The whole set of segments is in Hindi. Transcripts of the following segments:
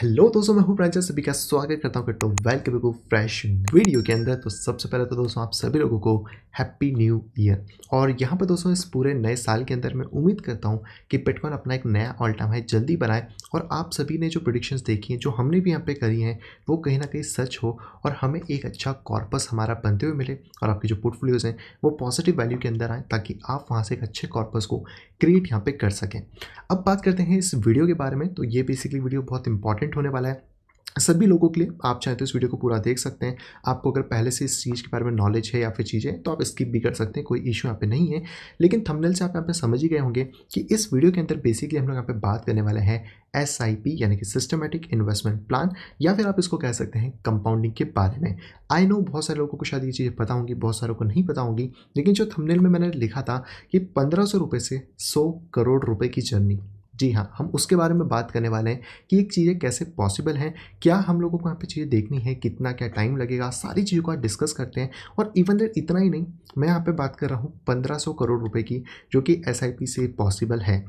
हेलो दोस्तों मैं हूं प्रांचल सभी का स्वागत करता हूं करता हूं वेलकम को फ्रेश वीडियो के अंदर तो सबसे पहले तो दोस्तों आप सभी लोगों को हैप्पी न्यू ईयर और यहां पर दोस्तों इस पूरे नए साल के अंदर मैं उम्मीद करता हूं कि पेटकॉन अपना एक नया ऑल टाइम है जल्दी बनाए और आप सभी ने जो प्रोडिक्शंस देखी हैं जो हमने भी यहाँ पर करी हैं वो कहीं ना कहीं सच हो और हमें एक अच्छा कॉर्पस हमारा बनते हुए मिले और आपके जो पोर्टफोलियोज़ हैं वो पॉजिटिव वैल्यू के अंदर आएँ ताकि आप वहाँ से एक अच्छे कॉर्पस को क्रिएट यहाँ पर कर सकें अब बात करते हैं इस वीडियो के बारे में तो ये बेसिकली वीडियो बहुत इंपॉर्टेंट इंपॉर्टेंट होने वाला है सभी लोगों के लिए आप चाहें तो इस वीडियो को पूरा देख सकते हैं आपको अगर पहले से इस चीज़ के बारे में नॉलेज है या फिर चीज़ें तो आप स्किप भी कर सकते हैं कोई इशू यहाँ पे नहीं है लेकिन थंबनेल से आप यहाँ पे समझ ही गए होंगे कि इस वीडियो के अंदर बेसिकली हम लोग यहाँ पे बात करने वाले हैं एस यानी कि सिस्टमेटिक इन्वेस्टमेंट प्लान या फिर आप इसको कह सकते हैं कंपाउंडिंग के बारे में आई नो बहुत सारे लोगों को शायद ये चीज़ें पता होंगी बहुत सारों को नहीं पता होंगी लेकिन जो थंबनेल में मैंने लिखा था कि पंद्रह सौ से सौ करोड़ रुपये की जर्नी जी हाँ हम उसके बारे में बात करने वाले हैं कि एक चीज़ें कैसे पॉसिबल हैं क्या हम लोगों को यहाँ पे चीज़ें देखनी है कितना क्या टाइम लगेगा सारी चीज़ों को आप डिस्कस करते हैं और इवन देर इतना ही नहीं मैं यहाँ पर बात कर रहा हूँ पंद्रह करोड़ रुपये की जो कि एस से पॉसिबल है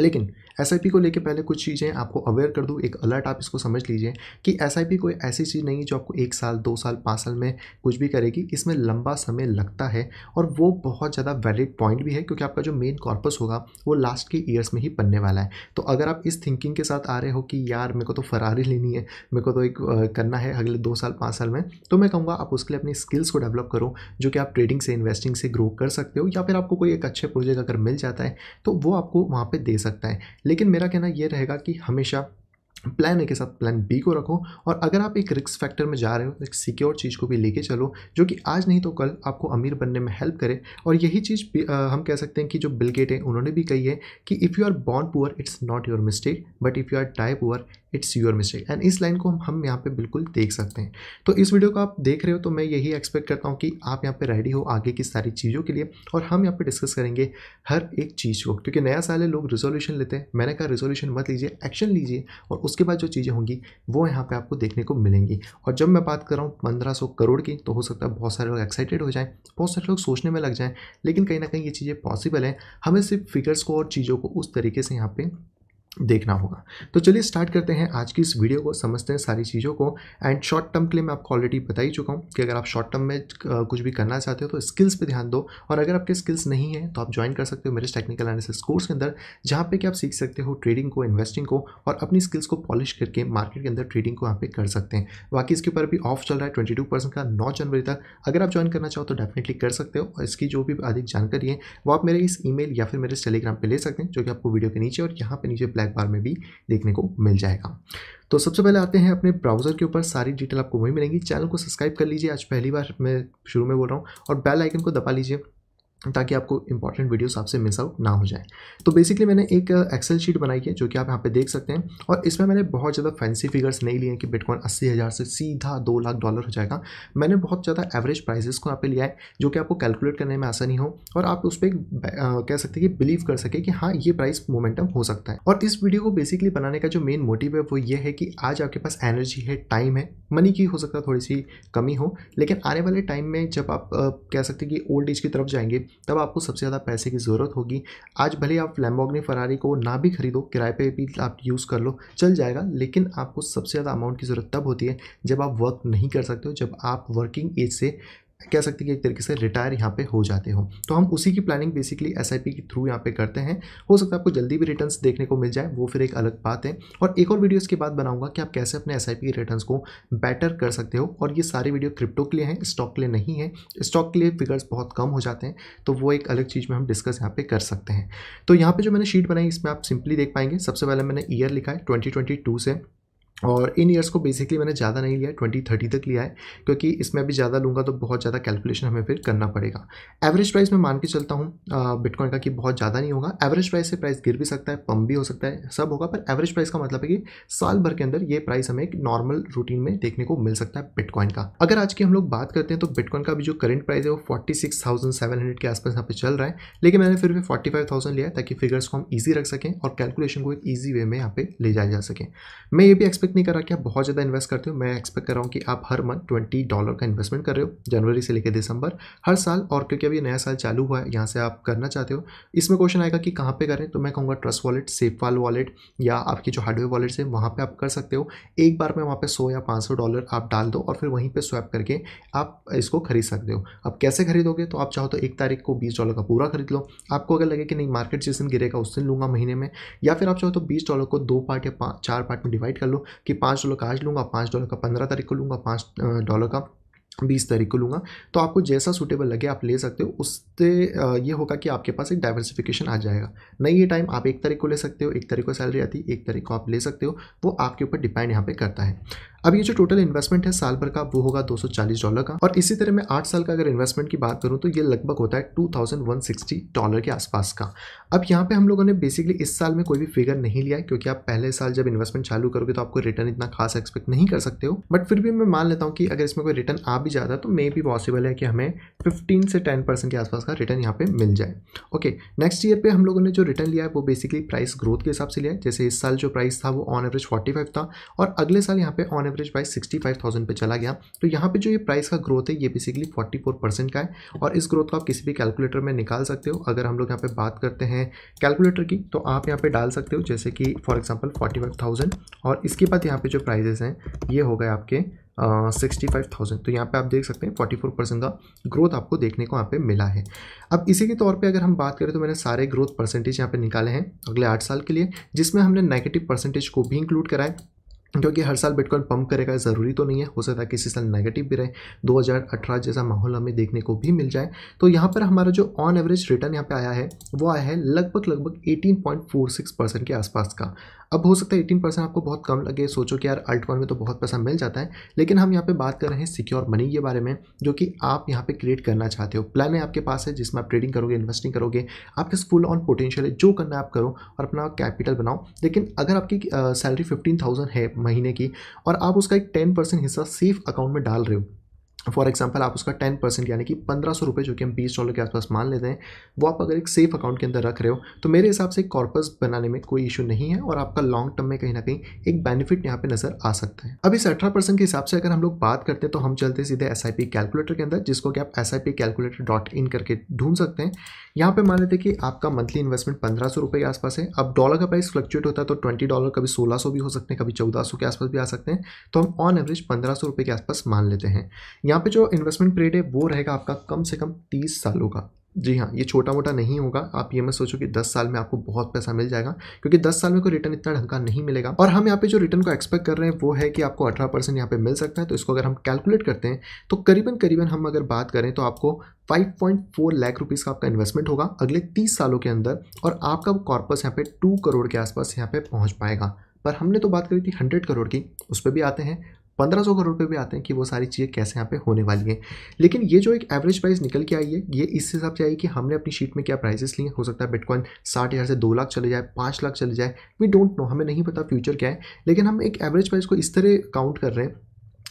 लेकिन एस को लेकर पहले कुछ चीज़ें आपको अवेयर कर दूँ एक अलर्ट आप इसको समझ लीजिए कि एस कोई ऐसी चीज़ नहीं है जो आपको एक साल दो साल पाँच साल में कुछ भी करेगी इसमें लंबा समय लगता है और वो बहुत ज़्यादा वैलिड पॉइंट भी है क्योंकि आपका जो मेन कॉर्पस होगा वो लास्ट के ईयर्स में ही बनने वाला है तो अगर आप इस थिंकिंग के साथ आ रहे हो कि यार मेरे को तो फरारी लेनी है मेरे को तो एक करना है अगले दो साल पाँच साल में तो मैं कहूँगा आप उसके लिए अपनी स्किल्स को डेवलप करो जो कि आप ट्रेडिंग से इन्वेस्टिंग से ग्रो कर सकते हो या फिर आपको कोई एक अच्छे प्रोजेक्ट अगर मिल जाता है तो वो आपको वहाँ पर दे सकता है लेकिन मेरा कहना यह रहेगा कि हमेशा प्लान ए के साथ प्लान बी को रखो और अगर आप एक रिस्क फैक्टर में जा रहे हो तो एक सिक्योर चीज़ को भी लेके चलो जो कि आज नहीं तो कल आपको अमीर बनने में हेल्प करे और यही चीज़ हम कह सकते हैं कि जो बिलगेट हैं उन्होंने भी कही है कि if you are born poor it's not your mistake but if you are die poor it's your mistake and इस लाइन को हम हम यहाँ पे बिल्कुल देख सकते हैं तो इस वीडियो को आप देख रहे हो तो मैं यही एक्सपेक्ट करता हूँ कि आप यहाँ पे रेडी हो आगे की सारी चीज़ों के लिए और हम यहाँ पे डिस्कस करेंगे हर एक चीज़ को क्योंकि नया साल है लोग रिजोल्यूशन लेते हैं मैंने कहा रिजोल्यूशन मत लीजिए एक्शन लीजिए और उसके बाद जो चीज़ें होंगी वो यहाँ पर आपको देखने को मिलेंगी और जब मैं बात कर रहा हूँ पंद्रह करोड़ की तो हो सकता है बहुत सारे लोग एक्साइटेड हो जाएँ बहुत सारे लोग सोचने में लग जाएँ लेकिन कहीं ना कहीं ये चीज़ें पॉसिबल हैं हमें सिर्फ फिगर्स को और चीज़ों को उस तरीके से यहाँ पर देखना होगा तो चलिए स्टार्ट करते हैं आज की इस वीडियो को समझते हैं सारी चीज़ों को एंड शॉर्ट टर्म के लिए मैं आपको ऑलरेडी बता ही चुका हूँ कि अगर आप शॉर्ट टर्म में कुछ भी करना चाहते हो तो स्किल्स पे ध्यान दो और अगर आपके स्किल्स नहीं है तो आप ज्वाइन कर सकते हो मेरे टेक्निकल एनालिसिस कोर्स के अंदर जहाँ पर कि आप सीख सकते हो ट्रेडिंग को इन्वेस्टिंग को और अपनी स्किल्स को पॉलिश करके मार्केट के अंदर ट्रेडिंग को यहाँ पे कर सकते हैं बाकी इसके ऊपर भी ऑफ चल रहा है ट्वेंटी का नौ जनवरी तक अगर आप ज्वाइन करना चाहो तो डेफिनेटली कर सकते हो और इसकी जो भी अधिक जानकारी है वो आप मेरे इस ई या फिर मेरे टेलीग्राम पर ले सकते हैं जो कि आपको वीडियो के नीचे और यहाँ पर नीचे ब्लैक बार में भी देखने को मिल जाएगा तो सबसे पहले आते हैं अपने ब्राउज़र के ऊपर सारी डिटेल आपको वहीं मिलेंगी चैनल को सब्सक्राइब कर लीजिए आज पहली बार मैं शुरू में बोल रहा हूँ और बेल आइकन को दबा लीजिए ताकि आपको इंपॉर्टेंट वीडियोस आपसे मिस आउट ना हो जाए तो बेसिकली मैंने एक एक्सेल uh, शीट बनाई है जो कि आप यहाँ पे देख सकते हैं और इसमें मैंने बहुत ज़्यादा फैंसी फिगर्स नहीं लिए हैं कि बिटकॉइन अस्सी हज़ार से सीधा दो लाख डॉलर हो जाएगा मैंने बहुत ज़्यादा एवरेज प्राइजेस को यहाँ पे लिया है जो कि आपको कैलकुलेट करने में आसानी हो और आप उस पर uh, कह सकते हैं कि बिलीव कर सके कि हाँ ये प्राइस मोमेंटम हो सकता है और इस वीडियो को बेसिकली बनाने का जो मेन मोटिव है वो ये है कि आज आपके पास एनर्जी है टाइम है मनी की हो सकता है थोड़ी सी कमी हो लेकिन आने वाले टाइम में जब आप uh, कह सकते हैं कि ओल्ड एज की तरफ जाएंगे तब आपको सबसे ज़्यादा पैसे की ज़रूरत होगी आज भले आप लैम्बोगनी फरारी को ना भी खरीदो किराए पे भी आप यूज़ कर लो चल जाएगा लेकिन आपको सबसे ज़्यादा अमाउंट की ज़रूरत तब होती है जब आप वर्क नहीं कर सकते हो जब आप वर्किंग एज से कह सकते हैं कि एक तरीके से रिटायर यहाँ पे हो जाते हो तो हम उसी की प्लानिंग बेसिकली एस के थ्रू यहाँ पे करते हैं हो सकता है आपको जल्दी भी रिटर्न देखने को मिल जाए वो फिर एक अलग बात है और एक और वीडियो इसके बाद बनाऊंगा कि आप कैसे अपने एस के रिटर्न को बेटर कर सकते हो और ये सारे वीडियो क्रिप्टो के लिए हैं स्टॉक के लिए नहीं है स्टॉक के लिए फिगर्स बहुत कम हो जाते हैं तो वो एक अलग चीज़ में हम डिस्कस यहाँ पे कर सकते हैं तो यहाँ पे जो मैंने शीट बनाई इसमें आप सिंपली देख पाएंगे सबसे पहले मैंने ईयर लिखा है ट्वेंटी से और इन ईयर्स को बेसिकली मैंने ज़्यादा नहीं लिया ट्वेंटी थर्टी तक लिया है क्योंकि इसमें अभी ज़्यादा लूँगा तो बहुत ज़्यादा कैलकुलेशन हमें फिर करना पड़ेगा एवरेज प्राइस मैं मान के चलता हूँ बिटकॉइन का कि बहुत ज़्यादा नहीं होगा एवरेज प्राइस से प्राइस गिर भी सकता है पम भी हो सकता है सब होगा पर एवरेज प्राइस का मतलब है कि साल भर के अंदर ये प्राइस हमें एक नॉर्मल रूटीन में देखने को मिल सकता है बिटकॉइन का अगर आज की हम लोग बात करते हैं तो बिटकॉइन का भी जो करंट प्राइस है वो forty six thousand seven hundred के आसपास यहाँ पर चल रहा है लेकिन मैंने फिर भी फोर्टी फाइव थाउजेंड लिया ताकि फिगर्स को हम ईजी रख सकें और कैलकुलेशन को एक ईजी वे में यहाँ पर ले जाया जा सके मैं ये भी एक्सपेक्ट एक्सपेक्ट नहीं कर रहा कि आप बहुत ज़्यादा इन्वेस्ट करते हो मैं एक्सपेक्ट कर रहा हूँ कि आप हर मंथ ट्वेंटी डॉलर का इन्वेस्टमेंट कर रहे हो जनवरी से लेकर दिसंबर हर साल और क्योंकि अभी नया साल चालू हुआ है यहाँ से आप करना चाहते हो इसमें क्वेश्चन आएगा कि कहाँ पर करें तो मैं कहूँगा Trust Wallet SafePal wallet या आपके जो हार्डवेयर वॉलेट्स है वहाँ पर आप कर सकते हो एक बार में वहाँ पर सौ या पाँच डॉलर आप डाल दो और फिर वहीं पर स्वैप करके आप इसको खरीद सकते हो आप कैसे खरीदोगे तो आप चाहो तो एक तारीख को बीस डॉलर का पूरा खरीद लो आपको अगर लगे कि नहीं मार्केट जिस दिन गिरेगा उस दिन लूँगा महीने में या फिर आप चाहो तो बीस डॉलर को दो पार्ट या चार पार्ट में डिवाइड कर लो कि पाँच डॉलर का आज लूँगा पाँच डॉलर का पंद्रह तारीख को लूँगा पाँच डॉलर का बीस तारीख को लूँगा तो आपको जैसा सूटेबल लगे आप ले सकते हो उससे ये होगा कि आपके पास एक डाइवर्सिफिकेशन आ जाएगा नहीं ये टाइम आप एक तारीख को ले सकते हो एक तारीख को सैलरी आती है एक तारीख को आप ले सकते हो वो आपके ऊपर डिपेंड यहाँ पे करता है अब ये जो टोटल इन्वेस्टमेंट है साल भर का वो होगा 240 डॉलर का और इसी तरह मैं आठ साल का अगर इन्वेस्टमेंट की बात करूँ तो ये लगभग होता है 2160 डॉलर के आसपास का अब यहाँ पे हम लोगों ने बेसिकली इस साल में कोई भी फिगर नहीं लिया है क्योंकि आप पहले साल जब इन्वेस्टमेंट चालू करोगे तो आपको रिटर्न इतना खास एक्सपेक्ट नहीं कर सकते हो बट फिर भी मैं मान लेता हूँ कि अगर इसमें कोई रिटर्न आ भी जाता तो मे भी पॉसिबल है कि हमें फिफ्टीन से टेन के आसपास का रिटर्न यहाँ पे मिल जाए ओके नेक्स्ट ईयर पर हम लोगों ने जो रिटर्न लिया है वो बेसिकली प्राइस ग्रोथ के हिसाब से लिया है जैसे इस साल जो प्राइस था वो ऑन एवरेज फोर्टी था और अगले साल यहाँ पे ऑन एवरेज प्राइस 65,000 पे चला गया तो यहाँ पे जो ये प्राइस का ग्रोथ है ये बेसिकली 44 परसेंट का है और इस ग्रोथ को आप किसी भी कैलकुलेटर में निकाल सकते हो अगर हम लोग यहाँ पे बात करते हैं कैलकुलेटर की तो आप यहाँ पे डाल सकते हो जैसे कि फॉर एग्जाम्पल फोर्टी और इसके बाद यहाँ पर जो प्राइजेस हैं ये हो गए आपके सिक्सटी फाइव थाउजेंड तो यहाँ पे आप देख सकते हैं फोर्टी फोर परसेंट का ग्रोथ आपको देखने को यहाँ पे मिला है अब इसी के तौर पे अगर हम बात करें तो मैंने सारे ग्रोथ परसेंटेज यहाँ पे निकाले हैं अगले आठ साल के लिए जिसमें हमने नेगेटिव परसेंटेज को भी इंक्लूड कराए क्योंकि हर साल बिटकॉइन पंप करेगा ज़रूरी तो नहीं है हो सकता है किसी साल नेगेटिव भी रहे 2018 जैसा माहौल हमें देखने को भी मिल जाए तो यहाँ पर हमारा जो ऑन एवरेज रिटर्न यहाँ पे आया है वो आया है लगभग लगभग 18.46 परसेंट के आसपास का अब हो सकता है एटीन परसेंट आपको बहुत कम लगे सोचो कि यार अल्ट वन में तो बहुत पैसा मिल जाता है लेकिन हम यहाँ पे बात कर रहे हैं सिक्योर मनी के बारे में जो कि आप यहाँ पे क्रिएट करना चाहते हो प्लान है आपके पास है जिसमें आप ट्रेडिंग करोगे इन्वेस्टिंग करोगे आपके फुल ऑन पोटेंशियल है जो करना आप करो और अपना कैपिटल बनाओ लेकिन अगर आपकी सैलरी फिफ्टीन है महीने की और आप उसका एक टेन हिस्सा सेफ अकाउंट में डाल रहे हो फॉर एग्जाम्पल आप उसका टेन परसेंट यानी कि पंद्रह सौ रुपये जो कि हम बीस डॉलर के आसपास मान लेते हैं वो आप अगर एक सेफ अकाउंट के अंदर रख रहे हो तो मेरे हिसाब से कॉर्पस बनाने में कोई इशू नहीं है और आपका लॉन्ग टर्म में कहीं ना कहीं एक बेनिफिट यहाँ पे नजर आ सकता है अब इस अठारह परसेंट के हिसाब से अगर हम लोग बात करते हैं तो हम चलते सीधे एस आई पी कैलकुलेटर के अंदर जिसको कि आप S I P calculator dot in करके ढूंढ सकते हैं यहाँ पर मान लेते हैं कि आपका मंथली इन्वेस्टमेंट पंद्रह सौ रुपये के आसपास है अब डॉलर का प्राइस फ्लक्चुएट होता है तो ट्वेंटी डॉलर कभी सोलह सौ भी हो सकते हैं कभी चौदह सौ के आसपास भी आ सकते हैं तो हम ऑन एवरेज पंद्रह सौ रुपये के आसपास मान लेते हैं यहाँ पे जो इन्वेस्टमेंट पीरियड है वो रहेगा आपका कम से कम तीस सालों का जी हाँ ये छोटा मोटा नहीं होगा आप ये मैं सोचो कि 10 साल में आपको बहुत पैसा मिल जाएगा क्योंकि 10 साल में कोई रिटर्न इतना ढंग का नहीं मिलेगा और हम यहाँ पे जो रिटर्न को एक्सपेक्ट कर रहे हैं वो है कि आपको 18 परसेंट यहाँ पे मिल सकता है तो इसको अगर हम कैलकुलेट करते हैं तो करीबन करीबन हम अगर बात करें तो आपको 5.4 लाख रुपीज़ का आपका इन्वेस्टमेंट होगा अगले तीस सालों के अंदर और आपका कॉर्पस यहाँ पे टू करोड़ के आसपास यहाँ पे पहुँच पाएगा पर हमने तो बात करी थी हंड्रेड करोड़ की उस पर भी आते हैं पंद्रह सौ करोड़ रुपये भी आते हैं कि वो सारी चीज़ें कैसे यहाँ पे होने वाली हैं लेकिन ये जो एक एवरेज प्राइस निकल के आई है ये इस हिसाब से आई कि हमने अपनी शीट में क्या प्राइसेस लिए हो सकता है बिटकॉइन साठ हज़ार से दो लाख चले जाए पाँच लाख चले जाए वी डोंट नो हमें नहीं पता फ्यूचर क्या है लेकिन हम एक एवरेज प्राइस को इस तरह काउंट कर रहे हैं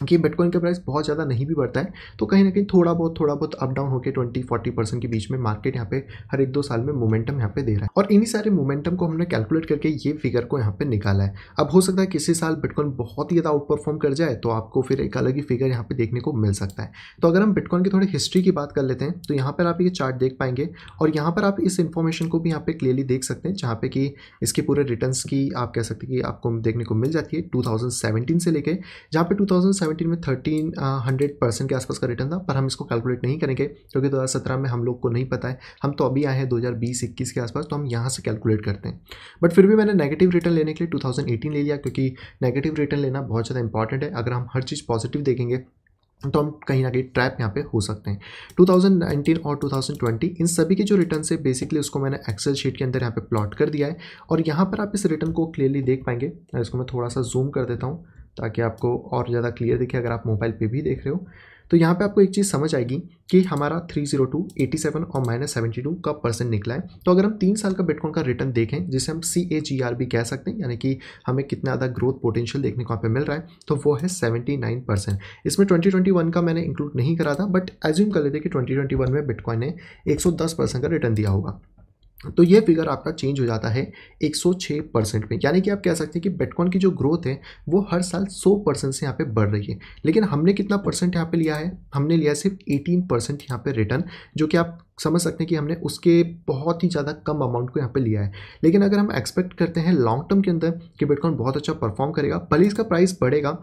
कि बिटकॉइन का प्राइस बहुत ज़्यादा नहीं भी बढ़ता है तो कहीं ना कहीं थोड़ा बहुत थोड़ा बहुत अप डाउन होकर ट्वेंटी फोर्टी परसेंट के बीच में मार्केट यहाँ पे हर एक दो साल में मोमेंटम यहाँ पे दे रहा है और इन्हीं सारे मोमेंटम को हमने कैलकुलेट करके ये फिगर को यहाँ पे निकाला है अब हो सकता है किसी साल बिटकॉइन बहुत ही ज़्यादा आउट परफॉर्म कर जाए तो आपको फिर एक अलग ही फिगर यहाँ पे देखने को मिल सकता है तो अगर हम बिटकॉइन की थोड़ी हिस्ट्री की बात कर लेते हैं तो यहाँ पर आप ये चार्ट देख पाएंगे और यहाँ पर आप इस इन्फॉर्मेशन को भी यहाँ पर क्लियरली देख सकते हैं जहाँ पे कि इसके पूरे रिटर्न की आप कह सकते हैं कि आपको देखने को मिल जाती है टू से लेकर जहाँ पर टू 2017 में थर्टीन हंड्रेड परसेंट के आसपास का रिटर्न था पर हम इसको कैलकुलेट नहीं करेंगे क्योंकि 2017 में हम लोग को नहीं पता है हम तो अभी आए हैं 2020-21 के आसपास तो हम यहाँ से कैलकुलेट करते हैं बट फिर भी मैंने नेगेटिव रिटर्न लेने के लिए 2018 ले लिया क्योंकि नेगेटिव रिटर्न लेना बहुत ज़्यादा इंपॉर्टेंट है अगर हम हर चीज़ पॉजिटिव देखेंगे तो हम कहीं ना कहीं ट्रैप यहाँ पे हो सकते हैं 2019 और 2020 इन सभी के जो रिटर्न है बेसिकली उसको मैंने एक्सेल शीट के अंदर यहाँ पे प्लॉट कर दिया है और यहाँ पर आप इस रिटर्न को क्लियरली देख पाएंगे इसको मैं थोड़ा सा जूम कर देता हूँ ताकि आपको और ज़्यादा क्लियर दिखे अगर आप मोबाइल पे भी देख रहे हो तो यहाँ पे आपको एक चीज़ समझ आएगी कि हमारा 302, 87 और माइनस सेवेंटी का परसेंट निकला है तो अगर हम तीन साल का बिटकॉइन का रिटर्न देखें जिसे हम सी ए जी आर भी कह सकते हैं यानी कि हमें कितना ज़्यादा ग्रोथ पोटेंशियल देखने को वहाँ पे मिल रहा है तो वो है 79 परसेंट इसमें 2021 का मैंने इंक्लूड नहीं करा था बट एज्यूम कर लेते कि ट्वेंटी में बिटकॉइन ने एक परसेंट का रिटर्न दिया होगा तो ये फिगर आपका चेंज हो जाता है 106 परसेंट में यानी कि आप कह सकते हैं कि बेटकॉन की जो ग्रोथ है वो हर साल 100 परसेंट से यहाँ पे बढ़ रही है लेकिन हमने कितना परसेंट यहाँ पे लिया है हमने लिया सिर्फ 18 परसेंट यहाँ पे रिटर्न जो कि आप समझ सकते हैं कि हमने उसके बहुत ही ज़्यादा कम अमाउंट को यहाँ पे लिया है लेकिन अगर हम एक्सपेक्ट करते हैं लॉन्ग टर्म के अंदर कि बिटकॉइन बहुत अच्छा परफॉर्म करेगा भले इसका प्राइस बढ़ेगा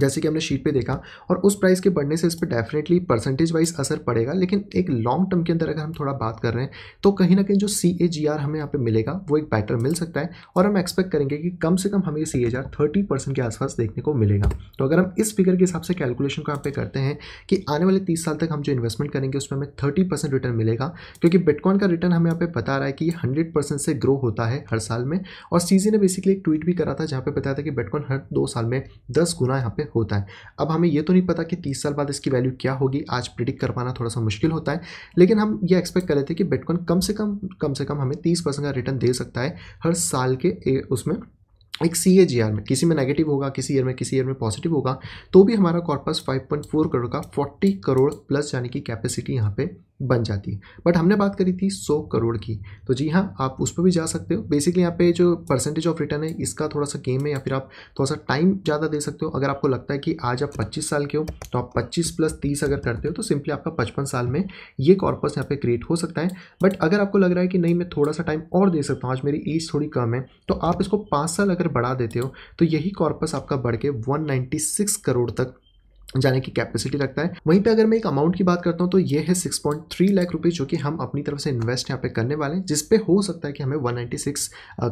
जैसे कि हमने शीट पे देखा और उस प्राइस के बढ़ने से इस पर डेफिनेटली परसेंटेज वाइज असर पड़ेगा लेकिन एक लॉन्ग टर्म के अंदर अगर हम थोड़ा बात कर रहे हैं तो कहीं ना कहीं जो सी ए जी आर हमें यहाँ पे मिलेगा वो एक बेटर मिल सकता है और हम एक्सपेक्ट करेंगे कि कम से कम हमें C A G R thirty percent के आसपास देखने को मिलेगा तो अगर हम इस फिगर के हिसाब से कैलकुलेशन को यहाँ पे करते हैं कि आने वाले तीस साल तक हम जो इन्वेस्टमेंट करेंगे उसमें हमें थर्टी परसेंट रिटर्न मिलेगा क्योंकि बिटकॉइन का रिटर्न हमें यहाँ पे बता रहा है कि हंड्रेड परसेंट से ग्रो होता है हर साल में और सी जी ने बेसिकली एक ट्वीट भी करा था जहाँ पे बताया था कि बिटकॉइन हर दो साल में दस गुना यहाँ पे पे होता है अब हमें ये तो नहीं पता कि तीस साल बाद इसकी वैल्यू क्या होगी आज प्रिडिक्ट कर पाना थोड़ा सा मुश्किल होता है लेकिन हम ये एक्सपेक्ट कर रहे थे कि बिटकॉइन कम से कम कम से कम हमें तीस परसेंट का रिटर्न दे सकता है हर साल के उसमें एक सी ए जी आर में किसी में नेगेटिव होगा किसी ईयर में किसी ईयर में पॉजिटिव होगा तो भी हमारा कॉर्पस 5.4 करोड़ का 40 करोड़ प्लस यानी कि कैपेसिटी यहाँ पे बन जाती है बट हमने बात करी थी सौ करोड़ की तो जी हाँ आप उस पर भी जा सकते हो बेसिकली यहाँ पे जो परसेंटेज ऑफ रिटर्न है इसका थोड़ा सा गेम है या फिर आप थोड़ा सा टाइम ज़्यादा दे सकते हो अगर आपको लगता है कि आज आप पच्चीस साल के हो तो आप पच्चीस प्लस तीस अगर करते हो तो सिंपली आपका पचपन साल में ये कॉर्पस यहाँ पे क्रिएट हो सकता है बट अगर आपको लग रहा है कि नहीं मैं थोड़ा सा टाइम और दे सकता हूँ आज मेरी एज थोड़ी कम है तो आप इसको पाँच साल अगर बढ़ा देते हो तो यही कॉर्पस आपका बढ़ के वन करोड़ तक जाने की कैपेसिटी रखता है वहीं पे अगर मैं एक अमाउंट की बात करता हूँ तो ये है 6.3 लाख रुपए जो कि हम अपनी तरफ से इन्वेस्ट यहाँ पे करने वाले हैं जिसपे हो सकता है कि हमें 196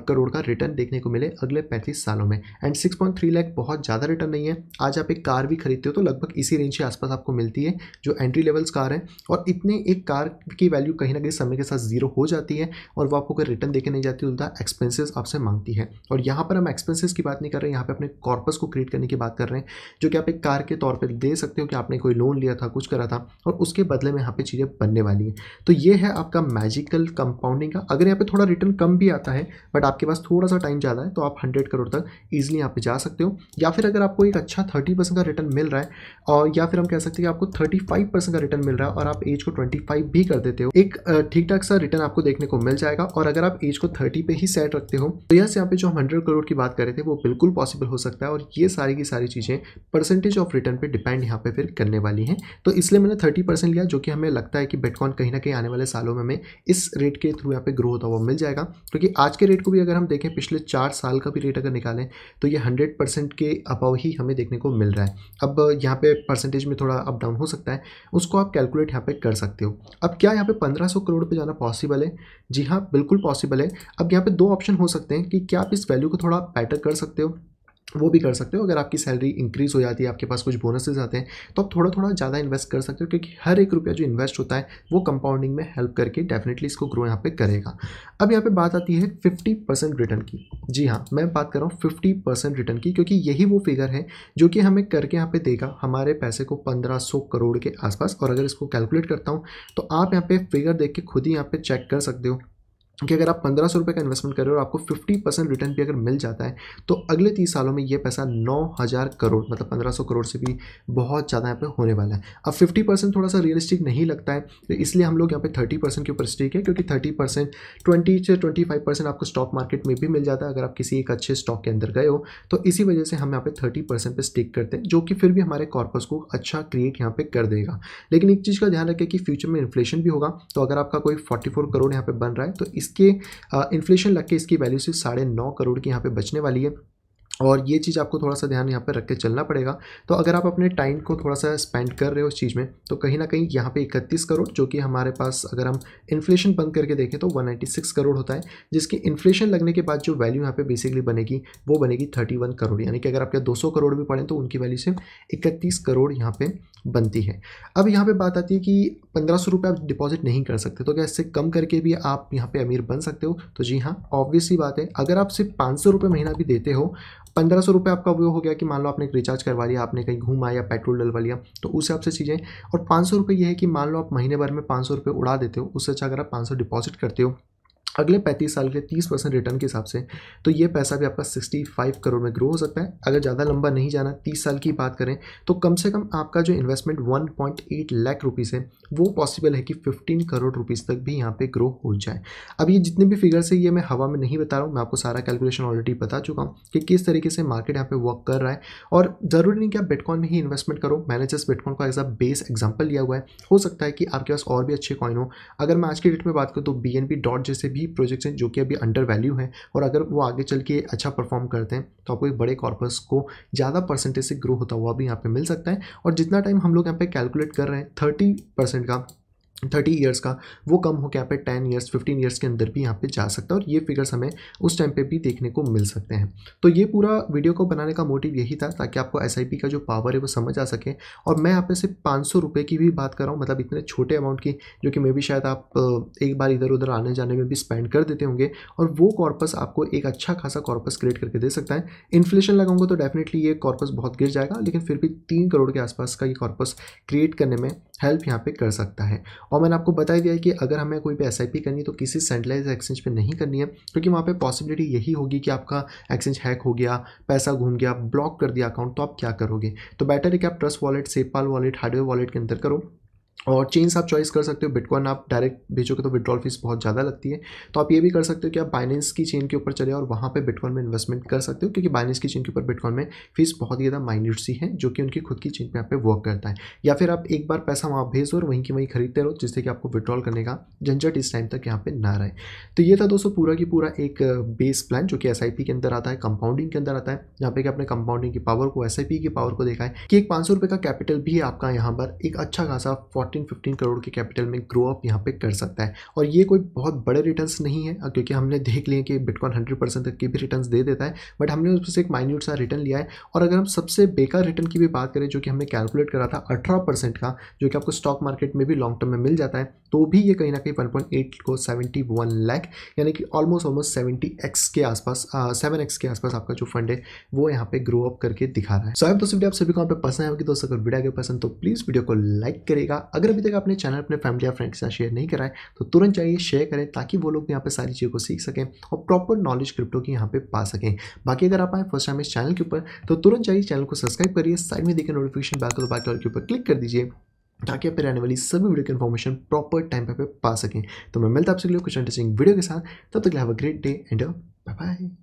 करोड़ का रिटर्न देखने को मिले अगले 35 सालों में एंड 6.3 लाख बहुत ज़्यादा रिटर्न नहीं है आज आप एक कार भी खरीदते हो तो लगभग इसी रेंज के आसपास आपको मिलती है जो एंट्री लेवल्स कार है और इतने एक कार की वैल्यू कहीं ना कहीं समय के साथ जीरो हो जाती है और वो आपको कोई रिटर्न देखे नहीं जाती उल्टा एक्सपेंसिस आपसे मांगती है और यहाँ पर हम एक्सपेंसिस की बात नहीं कर रहे हैं यहाँ पर अपने कॉर्पस को क्रिएट करने की बात कर रहे हैं जो कि आप एक कार के तौर पर दे सकते हो कि आपने कोई लोन लिया था कुछ करा था और उसके बदले में यहाँ पे चीज़ें बनने वाली हैं तो ये है आपका मैजिकल कंपाउंडिंग का अगर यहाँ पे थोड़ा रिटर्न कम भी आता है बट आपके पास थोड़ा सा टाइम ज़्यादा है तो आप हंड्रेड करोड़ तक ईजिली यहाँ पर जा सकते हो या फिर अगर आपको एक अच्छा थर्टी परसेंट का रिटर्न मिल रहा है और या फिर हम कह सकते हैं कि आपको थर्टी फाइव परसेंट का रिटर्न मिल रहा है और आप एज को ट्वेंटी फाइव भी कर देते हो एक ठीक ठाक सा रिटर्न आपको देखने को मिल जाएगा और अगर आप एज को थर्टी पे ही सेट रखते हो तो यहाँ से यहाँ पे जो हम हंड्रेड करोड़ की बात कर रहे थे वो बिल्कुल पॉसिबल हो सकता है और ये सारी की सारी चीज़ें परसेंटेज ऑफ रिटर्न पर डिपेंड यहाँ पे फिर करने वाली हैं तो इसलिए मैंने थर्टी परसेंट लिया जो कि हमें लगता है कि बिटकॉइन कहीं ना कहीं आने वाले सालों में हमें इस रेट के थ्रू यहाँ पे ग्रो होता हुआ मिल जाएगा क्योंकि तो आज के रेट को भी अगर हम देखें पिछले चार साल का भी रेट अगर निकालें तो ये हंड्रेड परसेंट के अबाव ही हमें देखने को मिल रहा है अब यहाँ पर परसेंटेज में थोड़ा अप डाउन हो सकता है उसको आप कैलकुलेट यहाँ पर कर सकते हो अब क्या यहाँ पे पंद्रह सौ करोड़ पर जाना पॉसिबल है जी हाँ बिल्कुल पॉसिबल है अब यहाँ पर दो ऑप्शन हो सकते हैं कि क्या आप इस वैल्यू को थोड़ा बेटर कर सकते हो वो भी कर सकते हो अगर आपकी सैलरी इंक्रीज़ हो जाती है आपके पास कुछ बोनसेस आते हैं तो आप थोड़ा थोड़ा ज़्यादा इन्वेस्ट कर सकते हो क्योंकि हर एक रुपया जो इन्वेस्ट होता है वो कंपाउंडिंग में हेल्प करके डेफिनेटली इसको ग्रो यहाँ पे करेगा अब यहाँ पे बात आती है 50 परसेंट रिटर्न की जी हाँ मैं बात कर रहा हूँ फिफ्टी परसेंट रिटर्न की क्योंकि यही वो फिगर है जो कि हमें करके यहाँ पे देगा हमारे पैसे को पंद्रह सौ करोड़ के आसपास और अगर इसको कैलकुलेट करता हूँ तो आप यहाँ पर फिगर देख के खुद ही यहाँ पर चेक कर सकते हो कि अगर आप पंद्रह सौ रुपये का इन्वेस्टमेंट कर रहे हो और आपको फिफ्टी परसेंट रिटर्न भी अगर मिल जाता है तो अगले तीस सालों में ये पैसा नौ हज़ार करोड़ मतलब पंद्रह सौ करोड़ से भी बहुत ज़्यादा यहाँ पे होने वाला है अब फिफ्टी परसेंट थोड़ा सा रियलिस्टिक नहीं लगता है तो इसलिए हम लोग यहाँ पे थर्टी परसेंट के ऊपर स्टेक है क्योंकि थर्टी परसेंट ट्वेंटी से ट्वेंटी फाइव परसेंट आपको स्टॉक मार्केट में भी मिल जाता है अगर आप किसी एक अच्छे स्टॉक के अंदर गए हो तो इसी वजह से हम यहाँ पे थर्टी परसेंट पर स्टेक करते हैं जो कि फिर भी हमारे कॉर्पस को अच्छा क्रिएट यहाँ पर कर देगा लेकिन एक चीज़ का ध्यान रखें कि फ्यूचर में इन्फ्लेशन भी होगा तो अगर आपका कोई फोर्टी करोड़ यहाँ पर बन रहा है तो इस इसके इन्फ्लेशन लग के इसकी वैल्यू सिर्फ साढ़े नौ करोड़ की यहाँ पे बचने वाली है और ये चीज़ आपको थोड़ा सा ध्यान यहाँ पर रख के चलना पड़ेगा तो अगर आप अपने टाइम को थोड़ा सा स्पेंड कर रहे हो उस चीज़ में तो कहीं ना कहीं यहाँ पे 31 करोड़ जो कि हमारे पास अगर हम इन्फ्लेशन बंद करके देखें तो 196 करोड़ होता है जिसकी इन्फ्लेशन लगने के बाद जो वैल्यू यहाँ पे बेसिकली बनेगी वो बनेगी थर्टी करोड़ यानी कि अगर आपके दो करोड़ भी पड़ें तो उनकी वैल्यू सिर्फ इकतीस करोड़ यहाँ पर बनती है अब यहाँ पर बात आती है कि पंद्रह सौ आप डिपॉजिट नहीं कर सकते तो क्या इससे कम करके भी आप यहाँ पर अमीर बन सकते हो तो जी हाँ ऑब्वियसली बात है अगर आप सिर्फ पाँच सौ महीना भी देते हो पंद्रह सौ रुपये आपका वो हो गया कि मान लो आपने एक रिचार्ज करवा लिया आपने कहीं घूमा या पेट्रोल डलवा लिया तो उस हिसाब से चीज़ें और पाँच सौ रुपये ये है कि मान लो आप महीने भर में पाँच सौ रुपये उड़ा देते हो उससे अच्छा अगर आप पाँच सौ डिपॉजिट करते हो अगले 35 साल के 30 परसेंट रिटर्न के हिसाब से तो ये पैसा भी आपका 65 करोड़ में ग्रो हो सकता है अगर ज़्यादा लंबा नहीं जाना 30 साल की बात करें तो कम से कम आपका जो इन्वेस्टमेंट 1.8 लाख रुपीस है वो पॉसिबल है कि 15 करोड़ रुपीस तक भी यहाँ पे ग्रो हो जाए अब ये जितने भी फिगर्स है ये मैं हवा में नहीं बता रहा हूँ मैं आपको सारा कैलकुलेशन ऑलरेडी बता चुका हूँ कि किस तरीके से मार्केट यहाँ पर वर्क कर रहा है और ज़रूरी नहीं कि आप बिटकॉइन में ही इन्वेस्टमेंट करो मैंने जस्ट बिटकॉइन का एज अ बेस एग्जाम्पल लिया हुआ है हो सकता है कि आपके पास और भी अच्छे कॉइन हो अगर मैं आज के डेट में बात करूँ तो बी डॉट जैसे भी भी हैं जो कि अभी अंडर वैल्यू हैं और अगर वो आगे चल के अच्छा परफॉर्म करते हैं तो आपको एक बड़े कॉर्पस को ज़्यादा परसेंटेज से ग्रो होता हुआ भी यहाँ पे मिल सकता है और जितना टाइम हम लोग यहाँ पे कैलकुलेट कर रहे हैं थर्टी परसेंट का थर्टी ईयर्स का वो कम हो क्या पे टेन ईयर्स फिफ्टीन ईयर्स के अंदर भी यहाँ पे जा सकता है और ये फिगर्स हमें उस टाइम पे भी देखने को मिल सकते हैं तो ये पूरा वीडियो को बनाने का मोटिव यही था ताकि आपको एस का जो पावर है वो समझ आ सके और मैं यहाँ पे सिर्फ पाँच सौ की भी बात कर रहा हूँ मतलब इतने छोटे अमाउंट की जो कि मे भी शायद आप एक बार इधर उधर आने जाने में भी स्पेंड कर देते होंगे और वो कॉर्पस आपको एक अच्छा खासा कॉर्पस क्रिएट करके दे सकता है इन्फ्लेशन लगाऊंगा तो डेफिनेटली ये कॉर्पस बहुत गिर जाएगा लेकिन फिर भी तीन करोड़ के आसपास का ये कॉर्पस क्रिएट करने में हेल्प यहाँ पे कर सकता है और मैंने आपको बताया दिया है कि अगर हमें कोई भी एस करनी तो किसी सेंट्रलाइज एक्सचेंज पर नहीं करनी है क्योंकि तो वहाँ पर पॉसिबिलिटी यही होगी कि आपका एक्सचेंज हैक हो गया पैसा घूम गया ब्लॉक कर दिया अकाउंट तो आप क्या करोगे तो बेटर है कि आप trust wallet SafePal wallet hardware wallet के अंदर करो और चेंज आप चॉइस कर सकते हो बिटकॉइन आप डायरेक्ट भेजोगे तो विड्रॉल फीस बहुत ज़्यादा लगती है तो आप ये भी कर सकते हो कि आप बाइनेंस की चेन के ऊपर चले और वहाँ पे बिटकॉइन में इन्वेस्टमेंट कर सकते हो क्योंकि बाइनेंस की चेन के ऊपर बिटकॉइन में फीस बहुत ही ज़्यादा माइन्यूट सी है जो कि उनकी खुद की चेन पर आप वर्क करता है या फिर आप एक बार पैसा वहाँ भेजो और वहीं की वहीं खरीदते रहो जिससे कि आपको विड्रॉल करने का झंझट इस टाइम तक यहाँ पर ना रहे तो ये था दोस्तों पूरा की पूरा एक बेस प्लान जो कि एस के अंदर आता है कंपाउंडिंग के अंदर आता है यहाँ पे कि आपने कंपाउंडिंग की पावर को एस की पावर को देखा है कि एक पाँच का कैपिटल भी आपका यहाँ पर एक अच्छा खासा फोर्टीन फिफ्टीन करोड़ के कैपिटल में ग्रो अप यहाँ पे कर सकता है और ये कोई बहुत बड़े रिटर्न्स नहीं है क्योंकि हमने देख लिए कि बिटकॉइन हंड्रेड परसेंट तक के भी रिटर्न्स दे देता है बट हमने से एक माइन्यूट सा रिटर्न लिया है और अगर हम सबसे बेकार रिटर्न की भी बात करें जो कि हमने कैलकुलेट करा था अठारह का जो कि आपको स्टॉक मार्केट में भी लॉन्ग टर्म में मिल जाता है तो भी ये कहीं ना कहीं वन को सेवेंटी वन यानी कि ऑलमोस्ट ऑलमोस्ट सेवेंटी के आसपास सेवन के आसपास आपका जो फंड है वो यहाँ पे ग्रो अप करके दिखा रहा है सो दोस्तों वीडियो आप सभी को पसंद है दोस्तों अगर वीडियो पसंद तो प्लीज़ वीडियो को लाइक करेगा अगर अभी तक आपने चैनल अपने फैमिली या फ्रेंड के साथ शेयर नहीं कराए तो तुरंत जाइए शेयर करें ताकि वो लोग यहाँ पर सारी चीज़ों को सीख सकें और प्रॉपर नॉलेज क्रिप्टो की यहाँ पर पा सकें बाकी अगर आप आए फर्स्ट टाइम इस चैनल के ऊपर तो तुरंत जाइए चैनल को सब्सक्राइब करिए साइड में देखिए नोटिफिकेशन बैल को के ऊपर क्लिक कर दीजिए ताकि आप आने वाली सभी वीडियो की इन्फॉर्मेशन प्रॉपर टाइम पर पा सकें तो मैं मिलता आपसे लिए कुछ इंटरेस्टिंग वीडियो के साथ तब तक have a great day and bye bye